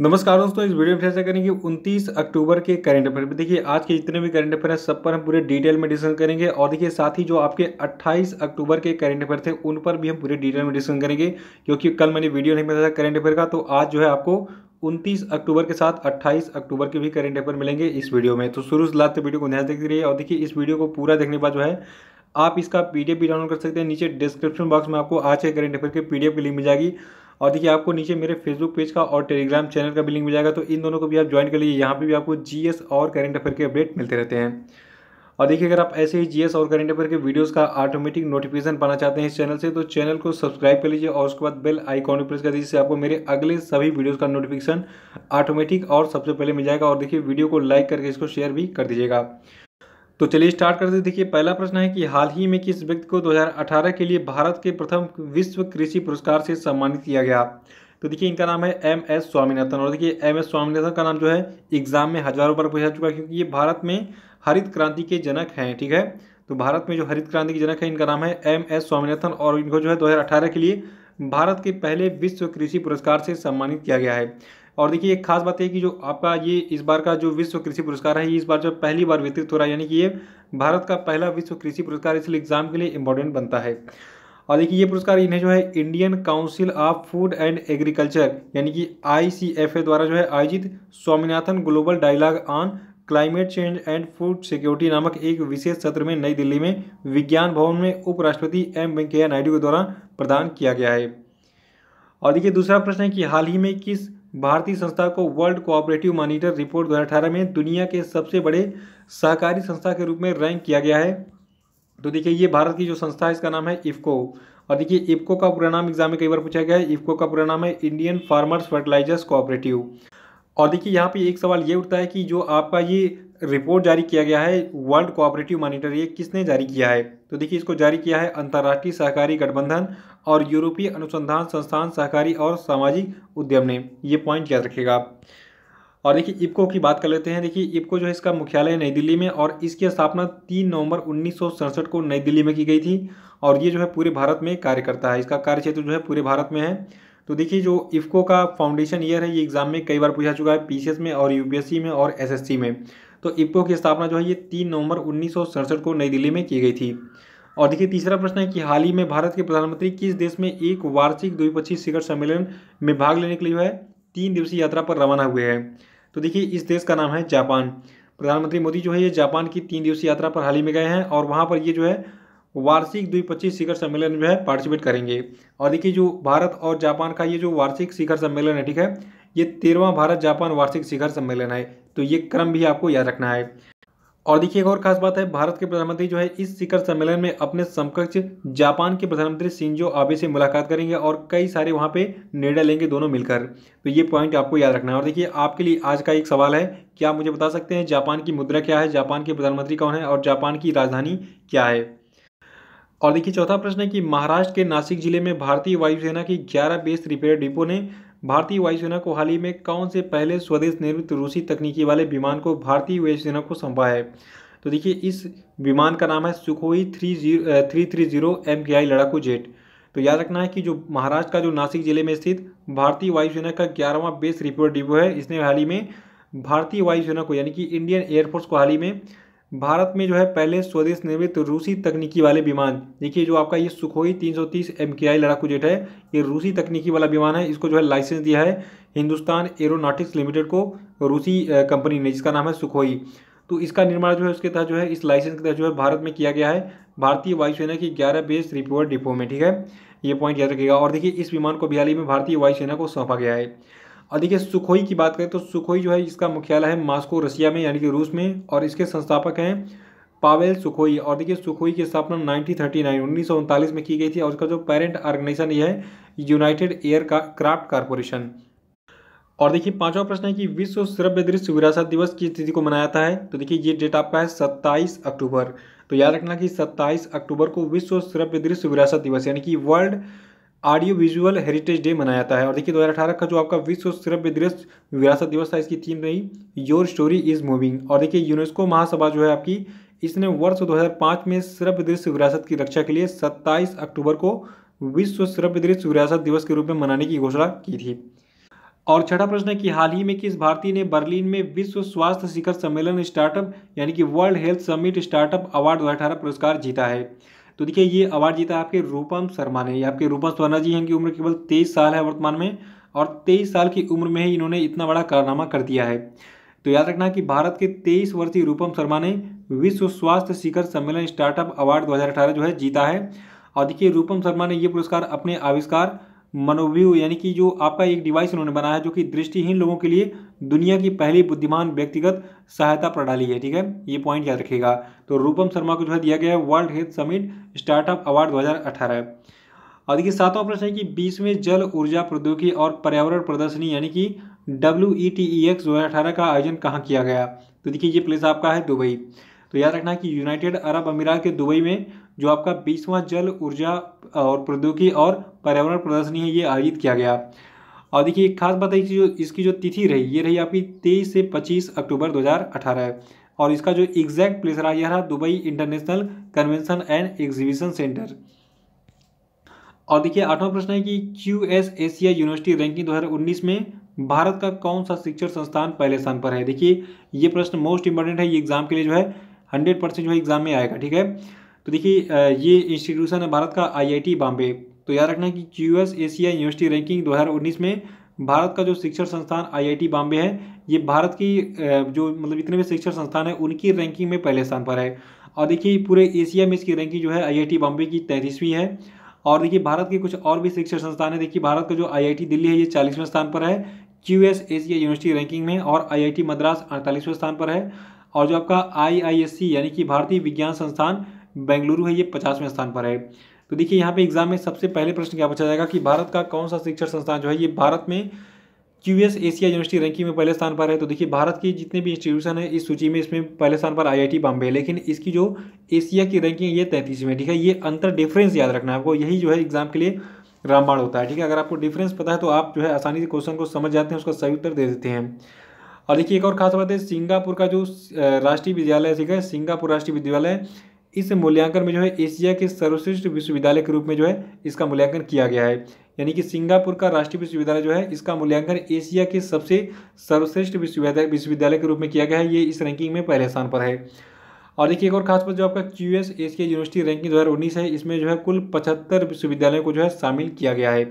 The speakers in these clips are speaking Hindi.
नमस्कार दोस्तों इस वीडियो में चर्चा करेंगे 29 अक्टूबर के करंट अफेयर पर देखिए आज के जितने भी करंट अफेयर हैं सब पर हम पूरे डिटेल में डिस्कस करेंगे और देखिए साथ ही जो आपके 28 अक्टूबर के करंट अफेयर थे उन पर भी हम पूरे डिटेल में डिस्कस करेंगे क्योंकि कल मैंने वीडियो नहीं बताया था करंट अफेयर का तो आज जो है आपको उनतीस अक्टूबर के साथ अट्ठाईस अक्टूबर के भी करंट अफेयर मिलेंगे इस वीडियो में तो शुरू से लाते वीडियो को ध्यान देखते रहिए और देखिए इस वीडियो को पूरा देखने के बाद जो है आप इसका एफ भी डाउनलोड कर सकते हैं नीचे डिस्क्रिप्शन बॉक्स में आपको आज के करंट अफेयर के एफ की लिंक मिल जाएगी और देखिए आपको नीचे मेरे फेसबुक पेज का और टेलीग्राम चैनल का भी लिंक मिल जाएगा तो इन दोनों को भी आप ज्वाइन कर लीजिए यहाँ पर भी आपको जी और करेंट अफेयर के अपडेट मिलते रहते हैं और देखिए अगर आप ऐसे ही जीएस और करंट अफेयर के वीडियोस का ऑटोमेटिक नोटिफिकेशन पाना चाहते हैं इस चैनल से तो चैनल को सब्सक्राइब कर लीजिए और उसके बाद बेल आइकॉन प्रेस कर दीजिए आपको मेरे अगले सभी वीडियोस का नोटिफिकेशन ऑटोमेटिक और सबसे पहले मिल जाएगा और देखिए वीडियो को लाइक करके इसको शेयर भी कर दीजिएगा तो चलिए स्टार्ट करते देखिए पहला प्रश्न है कि हाल ही में किस व्यक्ति को 2018 के लिए भारत के प्रथम विश्व कृषि पुरस्कार से सम्मानित किया गया तो देखिए इनका नाम है एम एस स्वामीनाथन और देखिए एम एस स्वामीनाथन का नाम जो है एग्जाम में हजारों बार पूछा चुका है क्योंकि ये भारत में हरित क्रांति के जनक हैं ठीक है तो भारत में जो हरित क्रांति के जनक है इनका नाम है एम एस स्वामीनाथन और इनको जो है दो के लिए भारत के पहले विश्व कृषि पुरस्कार से सम्मानित किया गया है और देखिए एक खास बात है कि जो आपका ये इस बार का जो विश्व कृषि पुरस्कार है ये इस बार जो पहली बार वितरित हो रहा है यानी कि ये भारत का पहला विश्व कृषि पुरस्कार इसलिए एग्जाम के लिए इम्पोर्टेंट बनता है और देखिए ये पुरस्कार इन्हें जो है Indian council of food and agriculture यानी कि आई द्वारा जो है आयोजित Swaminathan global dialogue on climate change and food security नामक एक विशेष सत्र में नई दिल्ली में विज्ञान भवन में उपराष्ट्रपति एम वेंकैया नायडू के द्वारा प्रदान किया गया है और देखिए दूसरा प्रश्न है कि हाल ही में किस भारतीय संस्था को वर्ल्ड कोऑपरेटिव मॉनिटर रिपोर्ट 2018 में दुनिया के सबसे बड़े सहकारी संस्था के रूप में रैंक किया गया है तो देखिए ये भारत की जो संस्था है इसका नाम है इफ्को और देखिए इफ्को का पूरा नाम एग्जाम में कई बार पूछा गया है इफ्को का पूरा नाम है इंडियन फार्मर्स फर्टिलाइजर्स कोऑपरेटिव और देखिए यहाँ पे एक सवाल ये उठता है कि जो आपका ये रिपोर्ट जारी किया गया है वर्ल्ड कोऑपरेटिव मॉनिटर ये किसने जारी किया है तो देखिए इसको जारी किया है अंतर्राष्ट्रीय सहकारी गठबंधन और यूरोपीय अनुसंधान संस्थान सहकारी और सामाजिक उद्यम ने ये पॉइंट याद रखेगा और देखिए इपको की बात कर लेते हैं देखिए इपको जो है इसका मुख्यालय है नई दिल्ली में और इसकी स्थापना तीन नवंबर उन्नीस को नई दिल्ली में की गई थी और ये जो है पूरे भारत में कार्य करता है इसका कार्य क्षेत्र जो है पूरे भारत में है तो देखिए जो इफ्को का फाउंडेशन ईयर है ये एग्जाम में कई बार पूछा चुका है पीसीएस में और यूपीएससी में और एसएससी में तो इफ्को की स्थापना जो है ये तीन नवंबर उन्नीस को नई दिल्ली में की गई थी और देखिए तीसरा प्रश्न है कि हाल ही में भारत के प्रधानमंत्री किस देश में एक वार्षिक द्विपक्षीय शिखर सम्मेलन में भाग लेने के लिए है तीन दिवसीय यात्रा पर रवाना हुए हैं तो देखिए इस देश का नाम है जापान प्रधानमंत्री मोदी जो है ये जापान की तीन दिवसीय यात्रा पर हाल ही में गए हैं और वहाँ पर ये जो है वार्षिक द्विपक्षीय शिखर सम्मेलन जो है पार्टिसिपेट करेंगे और देखिए जो भारत और जापान का ये जो वार्षिक शिखर सम्मेलन है ठीक है ये तेरवा भारत जापान वार्षिक शिखर सम्मेलन है तो ये क्रम भी आपको याद रखना है और देखिए एक और खास बात है भारत के प्रधानमंत्री जो है इस शिखर सम्मेलन में अपने समकक्ष जापान के प्रधानमंत्री सिंजो आबे से मुलाकात करेंगे और कई सारे वहाँ पे निर्णय लेंगे दोनों मिलकर तो ये पॉइंट आपको याद रखना है और देखिए आपके लिए आज का एक सवाल है क्या आप मुझे बता सकते हैं जापान की मुद्रा क्या है जापान के प्रधानमंत्री कौन है और जापान की राजधानी क्या है और देखिए चौथा प्रश्न है कि महाराष्ट्र के नासिक जिले में भारतीय वायुसेना की ग्यारह बेस रिपेयर डिपो ने भारतीय वायुसेना को हाल ही में कौन से पहले स्वदेश निर्मित रूसी तकनीकी वाले विमान को भारतीय वायुसेना को सौंपा है तो देखिए इस विमान का नाम है Sukhoi three zero three three zero M K I लड़ाकू जेट तो याद रखना है कि जो महाराष्ट्र का जो नासिक जिले में स्थित भारतीय वायुसेना का ग्यारहवां बेस रिपोर्ट डिपो है इसने हाल ही में भारतीय वायुसेना को यानी कि इंडियन एयरफोर्स को हाल ही में भारत में जो है पहले स्वदेश निर्मित रूसी तकनीकी वाले विमान देखिए जो आपका ये सुखोई 330 एमकेआई लड़ाकू जेट है ये रूसी तकनीकी वाला विमान है इसको जो है लाइसेंस दिया है हिंदुस्तान एरोनॉटिक्स लिमिटेड को रूसी कंपनी ने जिसका नाम है सुखोई तो इसका निर्माण जो है उसके तहत जो है इस लाइसेंस के तहत जो है भारत में किया गया है भारतीय वायुसेना की ग्यारह बेस रिपोर्ट डिपो में ठीक है ये पॉइंट याद रखेगा और देखिए इस विमान को बिहाली में भारतीय वायुसेना को सौंपा गया है और देखिए सुखोई की बात करें तो सुखोई जो है इसका मुख्यालय है मास्को रशिया में यानी कि रूस में और इसके संस्थापक हैं पावेल सुखोई और देखिए सुखोई की स्थापना 1939 थर्टी में की गई थी और उसका जो पेरेंट ऑर्गेनाइजेशन यह है यूनाइटेड एयर का क्राफ्ट कारपोरेशन और देखिए पांचवा प्रश्न है कि विश्व श्रव्य दृश्य विरासत दिवस किस तिथि को मनाया जाता है तो देखिए ये डेट आपका है 27 अक्टूबर तो याद रखना कि 27 अक्टूबर को विश्व श्रव्य दृश्य विरासत दिवस यानी कि world audio visual heritage day मनाया जाता है और देखिए 2018 का जो आपका विश्व श्रव्य दृश्य विरासत दिवस था इसकी थीम रही योर स्टोरी इज मूविंग और देखिए यूनेस्को महासभा जो है आपकी इसने वर्ष 2005 में श्रव्य दृश्य विरासत की रक्षा के लिए 27 अक्टूबर को विश्व श्रव्य दृश्य विरासत दिवस के रूप में मनाने की घोषणा की थी और छठा प्रश्न है कि हाल ही में किस भारतीय ने बर्लिन में विश्व स्वास्थ्य शिखर सम्मेलन स्टार्टअप यानी कि world health summit startup award दो पुरस्कार जीता है तो देखिए ये अवार्ड जीता आपके रूपम शर्मा ने आपके रूपम शर्मा जी इनकी उम्र केवल तेईस साल है वर्तमान में और तेईस साल की उम्र में ही इन्होंने इतना बड़ा कारनामा कर दिया है तो याद रखना कि भारत के तेईस वर्षीय रूपम शर्मा ने विश्व स्वास्थ्य शिखर सम्मेलन स्टार्टअप अवार्ड दो जो है जीता है और देखिए रूपम शर्मा ने ये पुरस्कार अपने आविष्कार मनोव्यू यानी कि जो आपका एक डिवाइस उन्होंने बनाया जो कि दृष्टिहीन लोगों के लिए दुनिया की पहली बुद्धिमान व्यक्तिगत सहायता प्रणाली है ठीक है ये पॉइंट याद रखेगा तो रूपम शर्मा को जो है दिया गया है world health summit startup award अठारह और देखिए सातवां प्रश्न है कि बीसवें जल ऊर्जा प्रौद्योगिकी और पर्यावरण प्रदर्शनी यानी कि W E T E X दो का आयोजन कहाँ किया गया तो देखिए ये प्लेस आपका है दुबई तो याद रखना कि यूनाइटेड अरब अमीरात के दुबई में जो आपका बीसवां जल ऊर्जा और प्रौद्योगिकी और पर्यावरण प्रदर्शनी है ये आयोजित किया गया और देखिए एक खास बात है कि जो इसकी जो तिथि रही ये रही आपकी तेईस से पच्चीस अक्टूबर 2018 और इसका जो एग्जैक्ट प्लेस रहा यह रहा Dubai international convention and exhibition centre और देखिए आठवां प्रश्न है कि Q S Asia university ranking 2019 में भारत का कौन सा शिक्षण संस्थान पहले स्थान पर है देखिए ये प्रश्न मोस्ट इंपॉर्टेंट है ये एग्जाम के लिए जो है हंड्रेड परसेंट जो है एग्ज़ाम में आएगा ठीक है तो देखिए ये इंस्टीट्यूशन है भारत का आईआईटी बॉम्बे तो याद रखना कि Q S Asia university ranking 2019 में भारत का जो शिक्षण संस्थान आईआईटी बॉम्बे है ये भारत की जो मतलब इतने भी शिक्षण संस्थान है उनकी रैंकिंग में पहले स्थान पर है और देखिए पूरे एशिया में इसकी रैंकिंग जो है आई बॉम्बे की तैंतीसवीं है और देखिए भारत के कुछ और भी शिक्षण संस्थान है देखिए भारत का जो आईआईटी दिल्ली है ये चालीसवें स्थान पर है Q S Asia university ranking में और आईआईटी मद्रास अड़तालीसवें स्थान पर है और जो आपका आईआईएससी यानी कि भारतीय विज्ञान संस्थान बेंगलुरु है ये पचासवें स्थान पर है तो देखिए यहाँ पे एग्जाम में सबसे पहले प्रश्न क्या पूछा जाएगा कि भारत का कौन सा शिक्षण संस्थान जो है ये भारत में Q S Asia university ranking में पहले स्थान पर है तो देखिए भारत की जितने भी इंस्टीट्यूशन है इस सूची में इसमें पहले स्थान पर आई बॉम्बे लेकिन इसकी जो एशिया की रैंकिंग ये तैंतीस में ठीक है ये अंतर डिफरेंस याद रखना है आपको यही जो है एग्जाम के लिए रामबाण होता है ठीक है अगर आपको डिफरेंस पता है तो आप जो है आसानी से क्वेश्चन को समझ जाते हैं उसका सही उत्तर दे देते हैं और देखिए एक और खास बात है सिंगापुर का जो राष्ट्रीय विद्यालय ठीक है सिंगापुर राष्ट्रीय विद्यालय इस मूल्यांकन में जो है एशिया के सर्वश्रेष्ठ विश्वविद्यालय के रूप में जो है इसका मूल्यांकन किया गया है यानी कि सिंगापुर का राष्ट्रीय विश्वविद्यालय जो है इसका मूल्यांकन एशिया के सबसे सर्वश्रेष्ठ विश्वविद्यालय विश्वविद्यालय के रूप में किया गया है ये इस रैंकिंग में पहले स्थान पर है और देखिए एक और खास बात जो आपका Q S Asia university ranking दो है इसमें जो है कुल पचहत्तर विश्वविद्यालयों को जो है शामिल किया गया है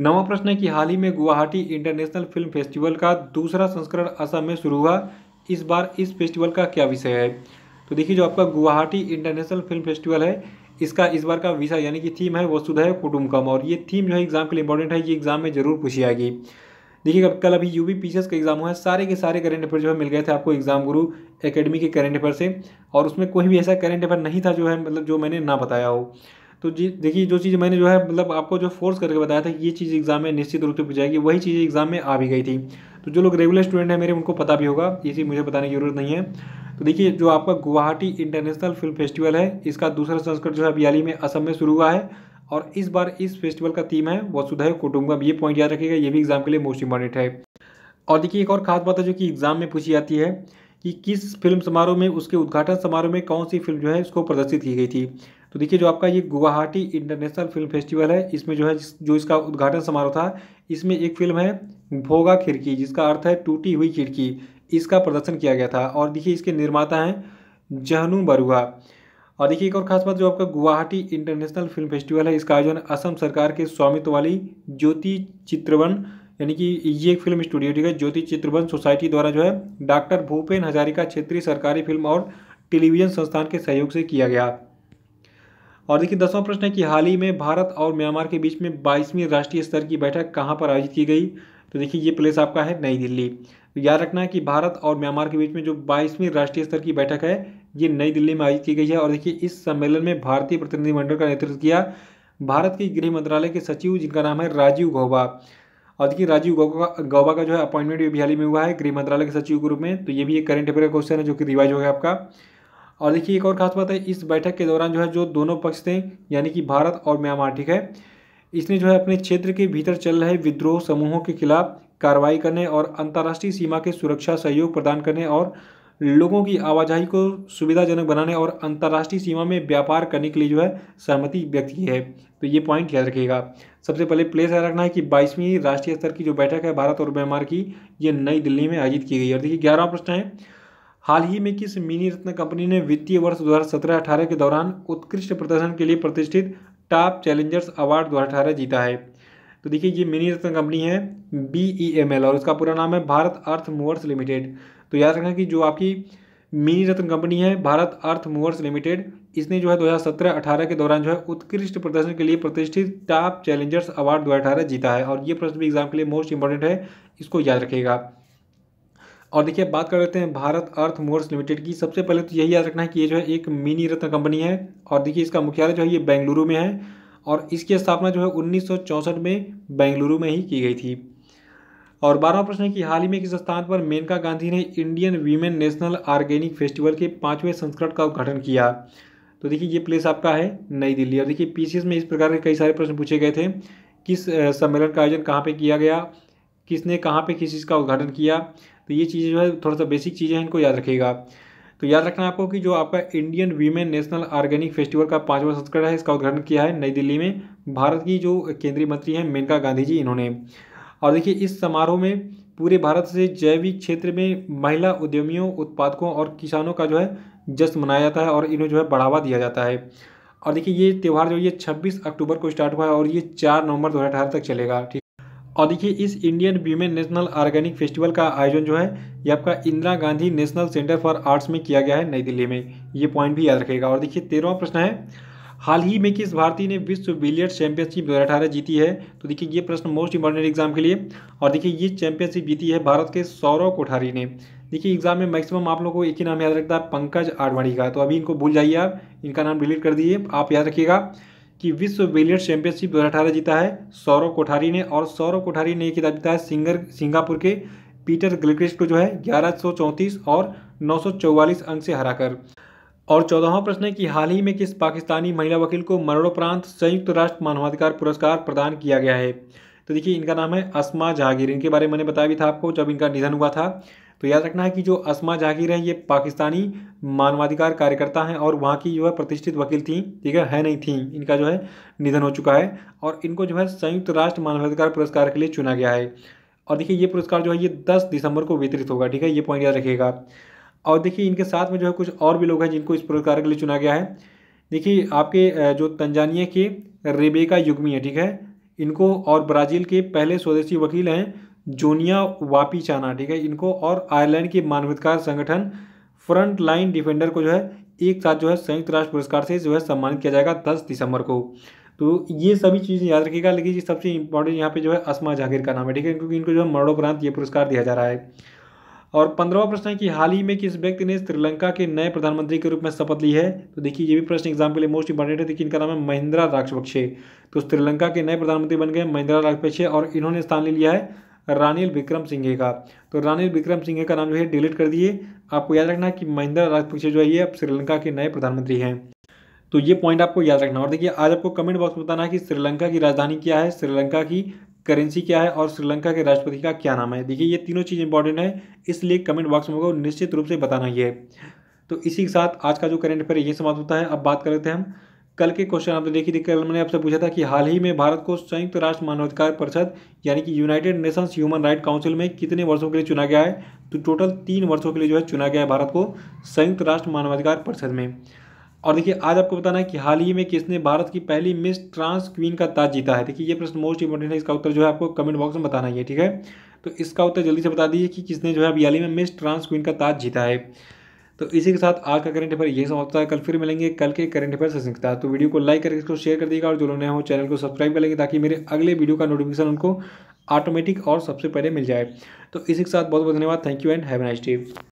नवा प्रश्न है कि हाल ही में गुवाहाटी इंटरनेशनल फिल्म फेस्टिवल का दूसरा संस्करण असम में शुरू हुआ इस बार इस फेस्टिवल का क्या विषय है तो देखिए जो आपका गुवाहाटी इंटरनेशनल फिल्म फेस्टिवल है इसका इस बार का विषय यानी कि थीम है वसुधैव कुटुम्बकम और ये थीम जो है एग्जाम के लिए इंपॉर्टेंट है ये एग्जाम में जरूर पूछी आएगी देखिए कल अभी यू बी पी का एग्जाम हुआ है सारे के सारे करेंट अफेयर जो है मिल गए थे आपको एग्जाम गुरु एकेडमी के करेंट अफेयर से और उसमें कोई भी ऐसा करेंट अफेयर नहीं था जो है मतलब जो मैंने ना बताया हो तो जी देखिए जो चीज़ मैंने जो है मतलब आपको जो फोर्स करके बताया था कि ये चीज़ एग्जाम में निश्चित रूप से पूछ जाएगी वही चीज़ एग्जाम में आ भी गई थी तो जो लोग रेगुलर स्टूडेंट हैं मेरे उनको पता भी होगा चीज़ मुझे बताने की जरूरत नहीं है तो देखिए जो आपका गुवाहाटी इंटरनेशनल फिल्म फेस्टिवल है इसका दूसरा संस्करण जो है बियाली में असम में शुरू हुआ है और इस बार इस फेस्टिवल का थीम है वसुधैव कुटुंबम ये पॉइंट याद रखेगा ये भी एग्जाम के लिए मोस्ट इंपॉर्टेंट है और देखिए एक और खास बात है जो कि एग्जाम में पूछी जाती है कि किस फिल्म समारोह में उसके उद्घाटन समारोह में कौन सी फिल्म जो है उसको प्रदर्शित की गई थी तो देखिए जो आपका ये गुवाहाटी इंटरनेशनल फिल्म फेस्टिवल है इसमें जो है जो इसका उद्घाटन समारोह था इसमें एक फिल्म है भोगा खिड़की जिसका अर्थ है टूटी हुई खिड़की इसका प्रदर्शन किया गया था और देखिए इसके निर्माता हैं जहनू बरुआ और देखिए एक और खास बात जो आपका गुवाहाटी इंटरनेशनल फिल्म फेस्टिवल है इसका आयोजन असम सरकार के स्वामित्व वाली ज्योति चित्रवन यानी कि ये एक फिल्म स्टूडियो ठीक है ज्योति चित्रवन सोसाइटी द्वारा जो है डॉक्टर भूपेन हजारिका क्षेत्रीय सरकारी फिल्म और टेलीविजन संस्थान के सहयोग से किया गया और देखिए दसवां प्रश्न है कि हाल ही में भारत और म्यांमार के बीच में बाईसवीं राष्ट्रीय स्तर की बैठक कहाँ पर आयोजित की गई तो देखिए ये प्लेस आपका है नई दिल्ली तो याद रखना है कि भारत और म्यांमार के बीच में जो बाईसवीं राष्ट्रीय स्तर की बैठक है ये नई दिल्ली में आयोजित की गई है और देखिए इस सम्मेलन में भारतीय प्रतिनिधिमंडल का नेतृत्व किया भारत के गृह मंत्रालय के सचिव जिनका नाम है राजीव गौबा और देखिए राजीव गौबा का जो है अपॉइंटमेंट भी हाल ही में हुआ है गृह मंत्रालय के सचिव के रूप में तो ये भी एक करंट अफेयर का क्वेश्चन है जो कि रिवाइज हो गया आपका और देखिए एक और खास बात है इस बैठक के दौरान जो है जो दोनों पक्ष थे यानी कि भारत और म्यांमार ठीक है इसने जो है अपने क्षेत्र के भीतर चल रहे विद्रोह समूहों के खिलाफ कार्रवाई करने और अंतर्राष्ट्रीय सीमा के सुरक्षा सहयोग प्रदान करने और लोगों की आवाजाही को सुविधाजनक बनाने और अंतर्राष्ट्रीय सीमा में व्यापार करने के लिए जो है सहमति व्यक्त की है तो ये पॉइंट याद रखिएगा सबसे पहले प्लेस याद रखना है कि बाईसवीं राष्ट्रीय स्तर की जो बैठक है भारत और म्यांमार की ये नई दिल्ली में आयोजित की गई है और देखिए ग्यारहवा प्रश्न है हाल ही में किस मिनी रत्न कंपनी ने वित्तीय वर्ष 2017-18 के दौरान उत्कृष्ट प्रदर्शन के लिए प्रतिष्ठित टॉप चैलेंजर्स अवार्ड 2018 जीता है तो देखिए ये मिनी रत्न कंपनी है बी ई एम एल और इसका पूरा नाम है भारत अर्थ मूवर्स लिमिटेड तो याद रखना कि जो आपकी मिनी रत्न कंपनी है भारत अर्थ मूवर्स लिमिटेड इसने जो है 2017-18 के दौरान जो है उत्कृष्ट प्रदर्शन के लिए प्रतिष्ठित टॉप चैलेंजर्स अवार्ड 2018 जीता है और ये प्रश्न भी एग्जाम के लिए मोस्ट इंपॉर्टेंट है इसको याद रखिएगा और देखिए बात कर लेते हैं भारत अर्थ मोर्स लिमिटेड की सबसे पहले तो यही याद रखना है कि ये जो है एक मिनी रत्न कंपनी है और देखिए इसका मुख्यालय जो है ये बेंगलुरु में है और इसकी स्थापना जो है उन्नीस में बेंगलुरु में ही की गई थी और बारहवा प्रश्न है कि हाल ही में किस स्थान पर मेनका गांधी ने Indian women national organic festival के पाँचवें संस्करण का उद्घाटन किया तो देखिए ये प्लेस आपका है नई दिल्ली और देखिए पीसीएस में इस प्रकार के कई सारे प्रश्न पूछे गए थे किस सम्मेलन का आयोजन कहाँ पर किया गया किसने कहाँ पर किस चीज़ का उद्घाटन किया तो ये चीज़ें जो है थोड़ा सा बेसिक चीज़ें हैं इनको याद रखिएगा तो याद रखना आपको कि जो आपका Indian women national organic festival का पाँचवा संस्करण है इसका उद्घाटन किया है नई दिल्ली में भारत की जो केंद्रीय मंत्री हैं मेनका गांधी जी इन्होंने और देखिए इस समारोह में पूरे भारत से जैविक क्षेत्र में महिला उद्यमियों उत्पादकों और किसानों का जो है जश्न मनाया जाता है और इन्हें जो है बढ़ावा दिया जाता है और देखिए ये त्यौहार जो ये 26 अक्टूबर को स्टार्ट हुआ है और ये 4 नवंबर दो तक चलेगा ठीक और देखिए इस Indian women national organic festival का आयोजन जो है ये आपका Indira Gandhi national centre for arts में किया गया है नई दिल्ली में ये पॉइंट भी याद रखेगा और देखिए तेरहवा प्रश्न है हाल ही में किस भारतीय ने विश्व बिलियर्ड चैंपियनशिप दो हज़ार जीती है तो देखिए ये प्रश्न मोस्ट इंपॉर्टेंट एग्जाम के लिए और देखिए ये चैंपियनशिप जीती है भारत के सौरव कोठारी ने देखिए एग्जाम में मैक्सिमम आप लोगों को एक ही नाम याद रखता है पंकज आडवाणी का तो अभी इनको भूल जाइए आप इनका नाम डिलीट कर दिए आप याद रखिएगा कि विश्व बिलियर्ड चैंपियनशिप 2018 जीता है सौरव कोठारी ने और सौरव कोठारी ने खिताब जीता है सिंगर सिंगापुर के पीटर ग्लिक्रिस्ट को जो है ग्यारह और नौ अंक से हराकर और चौदहवा प्रश्न है कि हाल ही में किस पाकिस्तानी महिला वकील को मरणोपरांत संयुक्त राष्ट्र मानवाधिकार पुरस्कार प्रदान किया गया है तो देखिए इनका नाम है असमा जहांगीर इनके बारे में मैंने बताया भी था आपको जब इनका निधन हुआ था तो याद रखना है कि जो असमा जागीर है ये पाकिस्तानी मानवाधिकार कार्यकर्ता हैं और वहाँ की जो है प्रतिष्ठित वकील थी ठीक है है नहीं थी इनका जो है निधन हो चुका है और इनको जो है संयुक्त राष्ट्र मानवाधिकार पुरस्कार के लिए चुना गया है और देखिए ये पुरस्कार जो है ये दस दिसंबर को वितरित होगा ठीक है ये पॉइंट याद रखेगा और देखिए इनके साथ में जो है कुछ और भी लोग हैं जिनको इस पुरस्कार के लिए चुना गया है देखिए आपके जो तंजानिया के रेबेका युग्मी है ठीक है इनको और ब्राज़ील के पहले स्वदेशी वकील हैं जोनिया वापीचाना ठीक है इनको और आयरलैंड के मानवाधिकार संगठन फ्रंट लाइन डिफेंडर को जो है एक साथ जो है संयुक्त राष्ट्र पुरस्कार से जो है सम्मानित किया जाएगा दस दिसंबर को तो ये सभी चीज़ें याद रखिएगा लेकिन ये सबसे इंपॉर्टेंट यहाँ पे जो है असमा जागीर का नाम है ठीक है क्योंकि इनको जो है मरणोपरांत ये पुरस्कार दिया जा रहा है और पंद्रवा प्रश्न है कि हाल ही में किस व्यक्ति ने श्रीलंका के नए प्रधानमंत्री के रूप में शपथ ली है तो देखिए ये भी प्रश्न एग्जाम के लिए मोस्ट इंपॉर्टेंट है देखिए इनका नाम है महिंद्रा राजपक्षे तो श्रीलंका के नए प्रधानमंत्री बन गए महिंद्रा राजपक्षे और इन्होंने स्थान ले लिया है रानिल विक्रम सिंघे का तो रानिल विक्रम सिंघे का नाम जो है डिलीट कर दिए आपको याद रखना कि महिंद्रा राजपक्षे जो है ये अब श्रीलंका के नए प्रधानमंत्री हैं तो ये पॉइंट आपको याद रखना और देखिए आज आपको कमेंट बॉक्स में बताना है कि श्रीलंका की राजधानी क्या है श्रीलंका की करेंसी क्या है और श्रीलंका के राष्ट्रपति का क्या नाम है देखिए ये तीनों चीज़ इंपॉर्टेंट है इसलिए कमेंट बॉक्स में निश्चित रूप से बताना ही है तो इसी के साथ आज का जो करेंट अफेयर ये समाप्त होता है अब बात कर लेते हैं हम कल के क्वेश्चन आपने देखी थी कल मैंने आपसे पूछा था कि हाल ही में भारत को संयुक्त राष्ट्र मानवाधिकार परिषद यानी कि United Nations human right council में कितने वर्षों के लिए चुना गया है तो टोटल तीन वर्षों के लिए जो है चुना गया है भारत को संयुक्त राष्ट्र मानवाधिकार परिषद में और देखिए आज आपको बताना है कि हाल ही में किसने भारत की पहली मिस ट्रांस क्वीन का ताज जीता है देखिए ये प्रश्न मोस्ट इंपॉर्टेंट है इसका उत्तर जो है आपको कमेंट बॉक्स में बताना है ठीक है तो इसका उत्तर जल्दी से बता दीजिए कि किसने जो है अभी हाल ही में मिस ट्रांस क्वीन का ताज जीता है तो इसी के साथ आज का करंट अफेयर यही समाप्त होता है कल फिर मिलेंगे कल के करंट अफेयर से सीखता है तो वीडियो को लाइक करके इसको शेयर कर देगा और जो लोग नए हो चैनल को सब्सक्राइब कर लेंगे ताकि मेरे अगले वीडियो का नोटिफिकेशन उनको ऑटोमेटिक और सबसे पहले मिल जाए तो इसी के साथ बहुत बहुत धन्यवाद thank you and have nice day